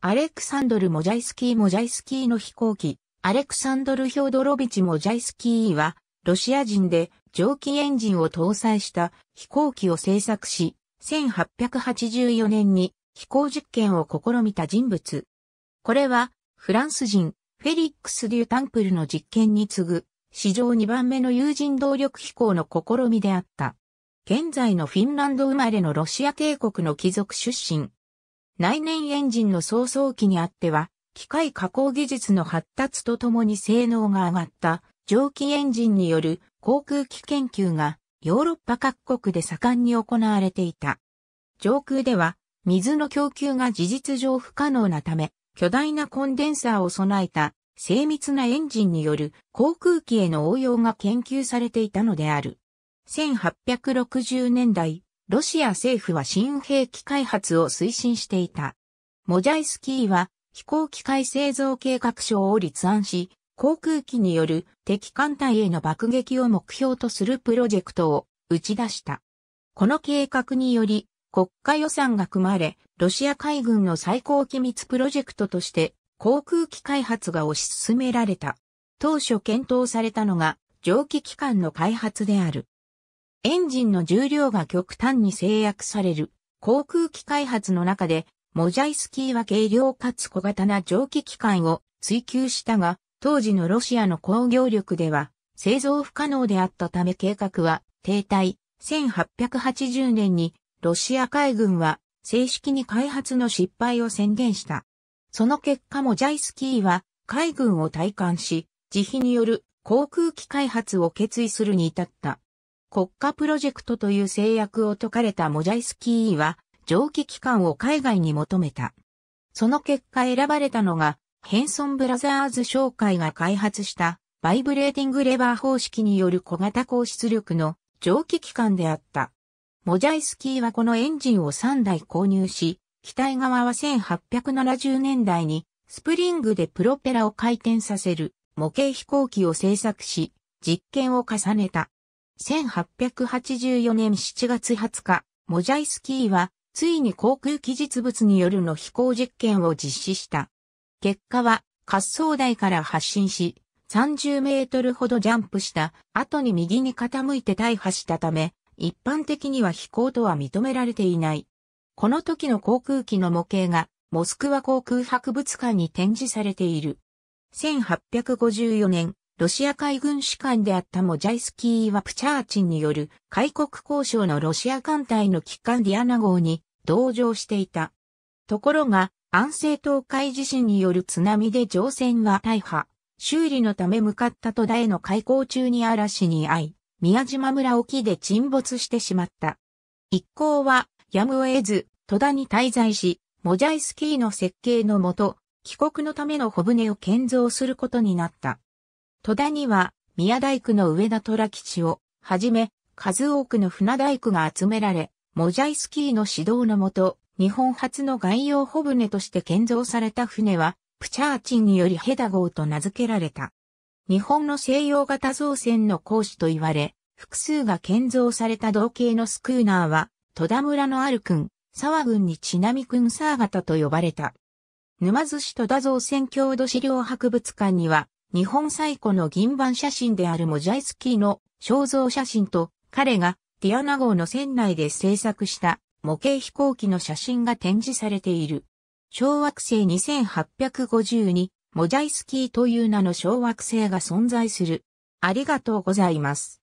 アレクサンドル・モジャイスキー・モジャイスキーの飛行機、アレクサンドル・ヒョードロビチ・モジャイスキーは、ロシア人で蒸気エンジンを搭載した飛行機を製作し、1884年に飛行実験を試みた人物。これは、フランス人、フェリックス・デュ・タンプルの実験に次ぐ、史上2番目の有人動力飛行の試みであった。現在のフィンランド生まれのロシア帝国の貴族出身。内燃エンジンの早々期にあっては、機械加工技術の発達とともに性能が上がった蒸気エンジンによる航空機研究がヨーロッパ各国で盛んに行われていた。上空では水の供給が事実上不可能なため、巨大なコンデンサーを備えた精密なエンジンによる航空機への応用が研究されていたのである。1860年代、ロシア政府は新兵器開発を推進していた。モジャイスキーは飛行機械製造計画書を立案し、航空機による敵艦隊への爆撃を目標とするプロジェクトを打ち出した。この計画により国家予算が組まれ、ロシア海軍の最高機密プロジェクトとして航空機開発が推し進められた。当初検討されたのが蒸気機関の開発である。エンジンの重量が極端に制約される航空機開発の中で、モジャイスキーは軽量かつ小型な蒸気機関を追求したが、当時のロシアの工業力では製造不可能であったため計画は停滞。1880年にロシア海軍は正式に開発の失敗を宣言した。その結果もジャイスキーは海軍を退官し、自費による航空機開発を決意するに至った。国家プロジェクトという制約を解かれたモジャイスキーは、蒸気機関を海外に求めた。その結果選ばれたのが、ヘンソンブラザーズ商会が開発した、バイブレーティングレバー方式による小型高出力の蒸気機関であった。モジャイスキーはこのエンジンを3台購入し、機体側は1870年代にスプリングでプロペラを回転させる模型飛行機を製作し、実験を重ねた。1884年7月20日、モジャイスキーは、ついに航空機実物によるの飛行実験を実施した。結果は、滑走台から発進し、30メートルほどジャンプした後に右に傾いて大破したため、一般的には飛行とは認められていない。この時の航空機の模型が、モスクワ航空博物館に展示されている。1854年ロシア海軍士官であったモジャイスキーはプチャーチンによる開国交渉のロシア艦隊の機関ディアナ号に同乗していた。ところが、安政東海地震による津波で乗船は大破、修理のため向かった戸田への開港中に嵐に遭い、宮島村沖で沈没してしまった。一行は、やむを得ず、戸田に滞在し、モジャイスキーの設計のもと、帰国のための小舟を建造することになった。戸田には、宮大工の上田虎吉を、はじめ、数多くの船大工が集められ、モジャイスキーの指導のもと、日本初の外洋帆船として建造された船は、プチャーチンによりヘダ号と名付けられた。日本の西洋型造船の講師と言われ、複数が建造された同型のスクーナーは、戸田村のある君、沢郡にちなみ君沢型と呼ばれた。沼津市戸田造船郷土資料博物館には、日本最古の銀板写真であるモジャイスキーの肖像写真と彼がティアナ号の船内で制作した模型飛行機の写真が展示されている。小惑星2 8 5にモジャイスキーという名の小惑星が存在する。ありがとうございます。